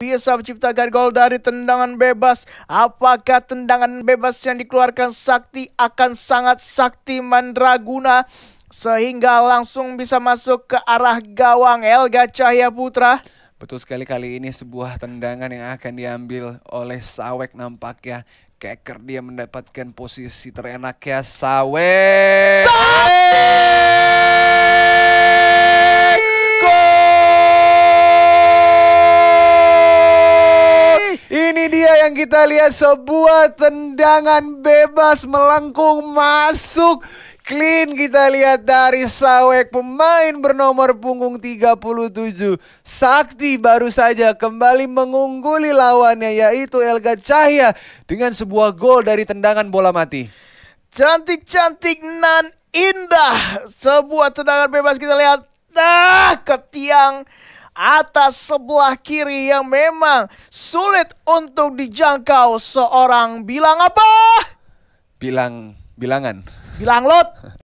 Bisa menciptakan gol dari tendangan bebas. Apakah tendangan bebas yang dikeluarkan Sakti akan sangat Sakti Mandraguna sehingga langsung bisa masuk ke arah gawang Elga Cahya Putra? Betul sekali kali ini sebuah tendangan yang akan diambil oleh Sawek nampaknya. Keker dia mendapatkan posisi terenak ya Sawek. Sawek! yang kita lihat sebuah tendangan bebas melengkung masuk clean kita lihat dari Sawek pemain bernomor punggung 37 Sakti baru saja kembali mengungguli lawannya yaitu Elga Cahya dengan sebuah gol dari tendangan bola mati cantik-cantik nan indah sebuah tendangan bebas kita lihat ah, ke tiang atas sebelah kiri yang memang sulit untuk dijangkau seorang bilang apa? Bilang bilangan. Bilang lot.